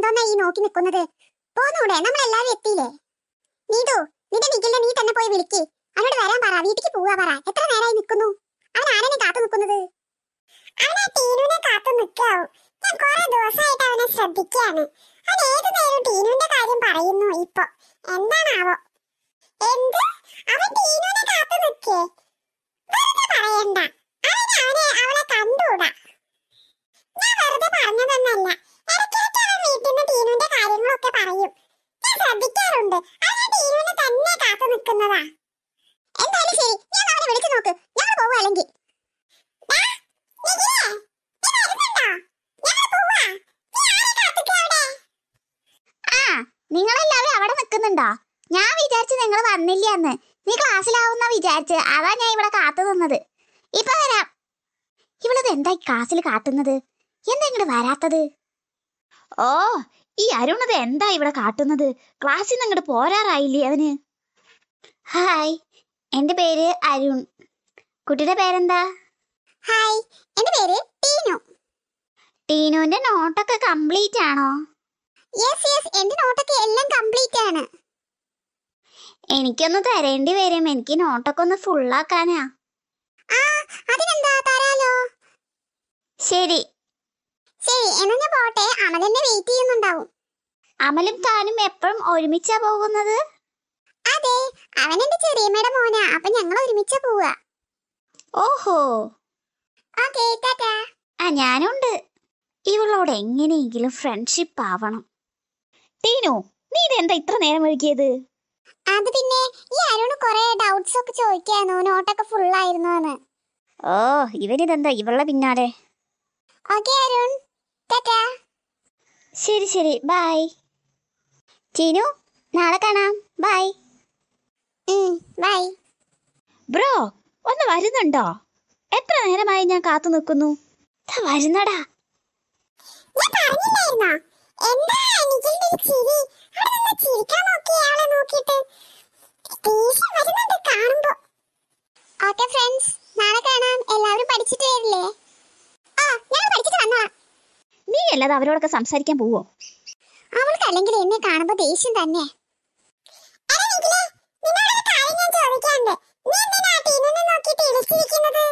എന്തോന്നാ ഈ നോക്കി നിൽക്കുന്നത് പോന്നൂടെ നമ്മളെല്ലാവരും എത്തിയില്ലേ നീതു നിന്റെ നിഖിലിനെ നീ തന്നെ പോയി വിളിക്ക് അവനോട് വരാൻ പറ വീട്ടിക്ക് പോവാ പറ എത്ര നേരമായി നിൽക്കുന്നു അവൻ ആരാണ് കാത്തു നിൽക്കുന്നത് അവനെ ടീനുവിനെ കാത്തു നിൽക്കാവൂ ഞാൻ കുറെ ദിവസമായിട്ട് അവനെ ശ്രദ്ധിക്കുകയാണ് അവൻ ഏത് നേരവും ടീനുവിന്റെ കാര്യം പറയുന്നു ഇപ്പൊ എന്താണാവോ എന്ത് അവൻ ടീനുവിനെ കാത്തു നിൽക്കേ പറയണ്ട അവനെ അവനെ അവളെ കണ്ടുകൂടാ നിങ്ങളെല്ലാവരും അവിടെ നിൽക്കുന്നുണ്ടോ ഞാൻ വിചാരിച്ചു നിങ്ങൾ വന്നില്ല എന്ന് നീ ക്ലാസ്സിലാവുന്ന വിചാരിച്ച് അതാ ഞാൻ ഇവിടെ കാത്തു നിന്നത് ഇപ്പൊ വരാം ഇവളത് എന്താ ക്ലാസ്സിൽ കാട്ടുന്നത് എന്താ ഇങ്ങോട്ട് വരാത്തത് ഓ ഈ അരുണത് എന്താ ഇവിടെ കാട്ടുന്നത് ക്ലാസ്സിൽ നിന്ന് അങ്ങോട്ട് പോരാറായില്ലേ അവന് ഹായ് എൻ്റെ പേര് അരുൺ കുട്ടിയുടെ പേരെന്താ ഹായ് എൻ്റെ പേര് ടീനു ടീനുവിന്റെ നോട്ടൊക്കെ കംപ്ലീറ്റ് ആണോ യെസ് യെസ് എന്റെ നോട്ടൊക്കെ എല്ലാം കംപ്ലീറ്റ് ആണ് എനിക്കൊന്ന് തരേണ്ടി വരും എനിക്ക് നോട്ടൊക്കെ ഒന്ന് ഫുള്ളാക്കാനാ ആ അതിനെന്താ തരാലോ ശരി ശരി എന്നാ ഞാൻ പോട്ടെ അമൽ വെയിറ്റ് ചെയ്യുന്നുണ്ടാവും അമലും താനും എപ്പോഴും ഒരുമിച്ചാ പോകുന്നത് അതെ അവൻ എന്റെ ചെറിയമ്മയുടെ മോനാ അപ്പൊ ഞങ്ങൾ ഒരുമിച്ചാ പോവാ ഓഹോ ഓക്കേ ടാറ്റാ ആ ഞാനുണ്ട് ഇവളോട് എങ്ങനെയെങ്കിലും ഫ്രണ്ട്ഷിപ്പ് ആവണം ടീനു നീ ഇതെന്താ ഇത്ര നേരം ഒഴുകിയത് അത് പിന്നെ ഈ അരുണ് കുറെ ഡൗട്ട്സ് ഒക്കെ നോട്ട് നോട്ടൊക്കെ ഫുൾ ആയിരുന്നു എന്ന് ഓ ഇവനിതെന്താ ഇവളെ പിന്നാലെ ഓക്കേ അരുൺ ടാറ്റാ ശരി ശരി ബൈ ടീനു നാളെ കാണാം ബൈ ബൈ ബ്രോ ഒന്ന് വരുന്നുണ്ടോ എത്ര നേരമായി ഞാൻ കാത്തു നിൽക്കുന്നു വരുന്നടാ ഞാൻ പറഞ്ഞില്ലായിരുന്നോ അവളെ നോക്കിയിട്ട് വരുന്നുണ്ട് ഫ്രണ്ട്സ് നാളെ കാണാം എല്ലാവരും പഠിച്ചിട്ട് വരില്ലേ ആ ഞാൻ പഠിച്ചിട്ട് നീ അവരോടൊക്കെ സംസാരിക്കാൻ പോവോ അവൾക്ക് അല്ലെങ്കിൽ എന്നെ കാണുമ്പോ ദേഷ്യം തന്നെ നിന്നോട് ഒരു കാര്യം ഞാൻ ചോദിക്കാണ്ട് നീ എന്തിനാ ടീമിനെ നോക്കിയിട്ട് ഇരിച്ചിരിക്കുന്നത്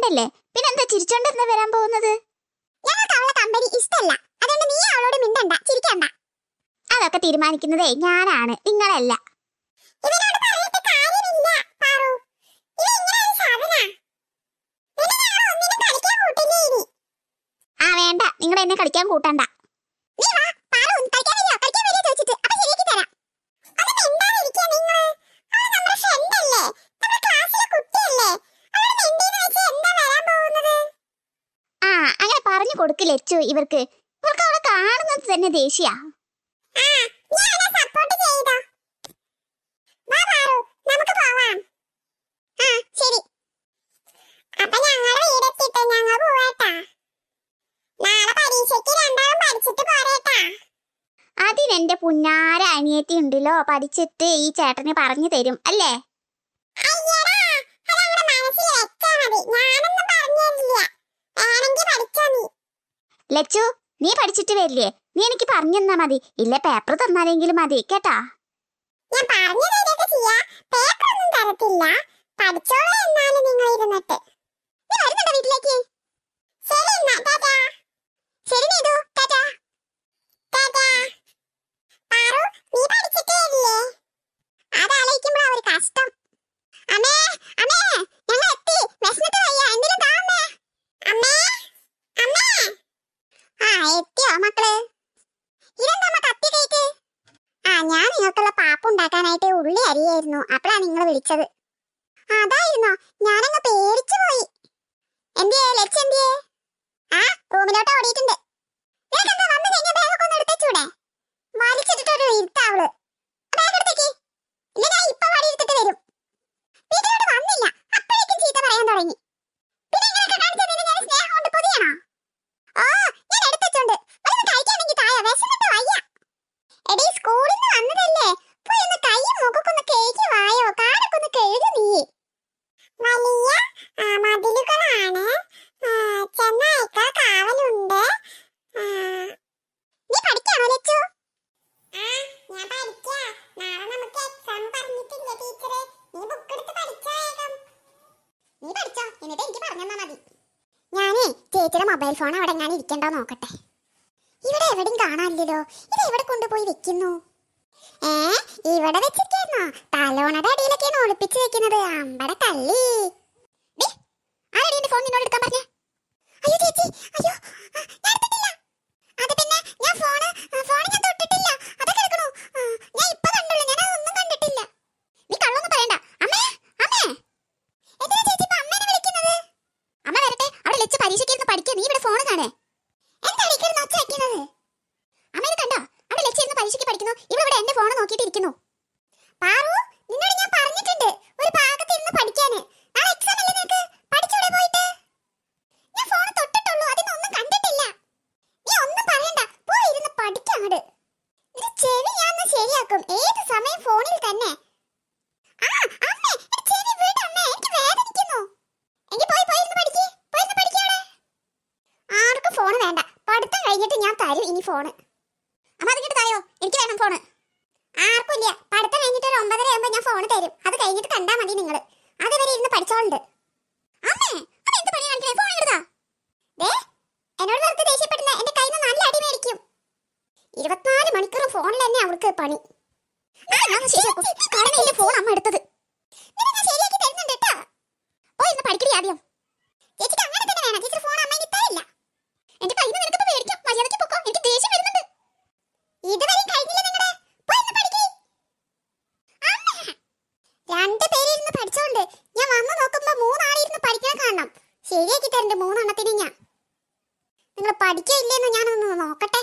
ഫ്രണ്ട് പിന്നെന്താ പിന്നെ വരാൻ പോകുന്നത് ഞങ്ങൾക്ക് അവളെ കമ്പനി ഇഷ്ടമല്ല അതുകൊണ്ട് നീ അവളോട് മിണ്ടണ്ട ചിരിക്കണ്ട അതൊക്കെ തീരുമാനിക്കുന്നതേ ഞാനാണ് നിങ്ങളല്ല ആ വേണ്ട നിങ്ങൾ എന്നെ കളിക്കാൻ കൂട്ടണ്ട നീ വാ പാറു കളിക്കാൻ ലച്ചു ഇവർക്ക് ഇവർക്ക് അവളെ കാണുന്നത് തന്നെ ദേഷ്യ അതിനെന്റെ പുന്നാര അനിയത്തി ഉണ്ടല്ലോ പഠിച്ചിട്ട് ഈ ചേട്ടന് പറഞ്ഞു തരും അല്ലേ അയ്യടാ അത് അങ്ങനെ മനസ്സിൽ വെച്ചാ മതി ഞാനൊന്നും പറഞ്ഞു തരില്ല വേണമെങ്കിൽ പഠിച്ചോ ലച്ചു നീ പഠിച്ചിട്ട് വരില്ലേ നീ എനിക്ക് പറഞ്ഞു തന്നാ മതി ഇല്ല പേപ്പർ തന്നാലെങ്കിലും മതി കേട്ടാ ഞാൻ പറഞ്ഞു ചെയ്യാ പേപ്പർ ഒന്നും തരത്തില്ല പഠിച്ചോളൂ നിങ്ങൾ നീ ഉണ്ടാക്കാനായിട്ട് ഉള്ളി അരിയായിരുന്നു അപ്പോഴാ നിങ്ങൾ വിളിച്ചത് അതായിരുന്നോ ഞാനങ്ങ് പേടിച്ചു പോയി എന്തിയേ ലക്ഷ എന്തിയേ ആ റൂമിലോട്ട് ഓടിയിട്ടുണ്ട് വേഗം വന്നു ഇരുത്താവള് ഞാൻ ഇപ്പൊ വടി ചേച്ചിയുടെ മൊബൈൽ ഫോൺ അവിടെ ഞാൻ ഇരിക്കണ്ടോ നോക്കട്ടെ ഇവിടെ എവിടെയും കാണാനില്ലല്ലോ ഇത് എവിടെ കൊണ്ടുപോയി വെക്കുന്നു ഏ ഇവിടെ വെച്ചിരിക്കായിരുന്നോ തലോണയുടെ അടിയിലൊക്കെയാണ് ഒളിപ്പിച്ച് വെക്കുന്നത് അമ്പട തള്ളി ആരടി എന്റെ ഫോൺ നിന്നോട് എടുക്കാൻ പറഞ്ഞേ അയ്യോ ചേച്ചി അയ്യോ ഞാൻ എടുത്തിട്ടില്ല കത്ത് വെക്കുന്നത് അമ്മ കണ്ടോ അവിടെ ലക്ഷ്യ ഇരുന്ന് പരീക്ഷയ്ക്ക് പഠിക്കുന്നു ഇവിടെ ഇവിടെ എന്റെ ഫോൺ നോക്കിയിട്ടിരിക്കുന്നു പാറു നിന്നോട് ഞാൻ പറഞ്ഞിട്ടുണ്ട് ഒരു ഭാഗത്ത് ഇരുന്ന് എക്സാം അല്ലേ നിനക്ക് പഠിച്ചൂടെ പോയിട്ട് ഞാൻ ഫോൺ അതിനൊന്നും കണ്ടിട്ടില്ല നീ ഒന്നും പറയണ്ട പോയി ചെവി ഞാൻ ശരിയാക്കും ഏത് ഫോണിൽ തന്നെ ആ അമ്മേ ചെവി വീട് അമ്മേ പോയി പോയി പോയി ആർക്കും ഫോൺ വേണ്ട കഴിഞ്ഞിട്ട് ഞാൻ തരും ഇനി ഫോണ് അമ്മ അതിങ്ങോട്ട് തായോ എനിക്ക് വേണം ഫോണ് ആർക്കും ഇല്ല പഠിത്തം കഴിഞ്ഞിട്ട് ഒരു ഒമ്പതര ആകുമ്പോൾ ഞാൻ ഫോൺ തരും അത് കഴിഞ്ഞിട്ട് കണ്ടാൽ മതി നിങ്ങൾ അതുവരെ ഇരുന്ന് പഠിച്ചോണ്ട് അമ്മേ അമ്മ എന്ത് ഫോൺ എടുത്താ ദേ എന്നോട് വെറുതെ എൻ്റെ കയ്യിൽ ഇരുപത്തിനാല് മണിക്കൂറും ഫോണിൽ തന്നെ അവൾക്ക് പണി ഫോൺ അമ്മ എടുത്തത് രണ്ട് പേരിരുന്ന് പഠിച്ചോണ്ട് ഞാൻ വന്നു നോക്കുമ്പോ മൂന്നാളിരുന്ന് പഠിക്കാൻ കാണണം ശരിയാക്കി തരണ്ട് മൂന്നെണ്ണത്തിന് ഞാൻ നിങ്ങൾ പഠിക്കില്ലെന്ന് ഞാനൊന്ന് നോക്കട്ടെ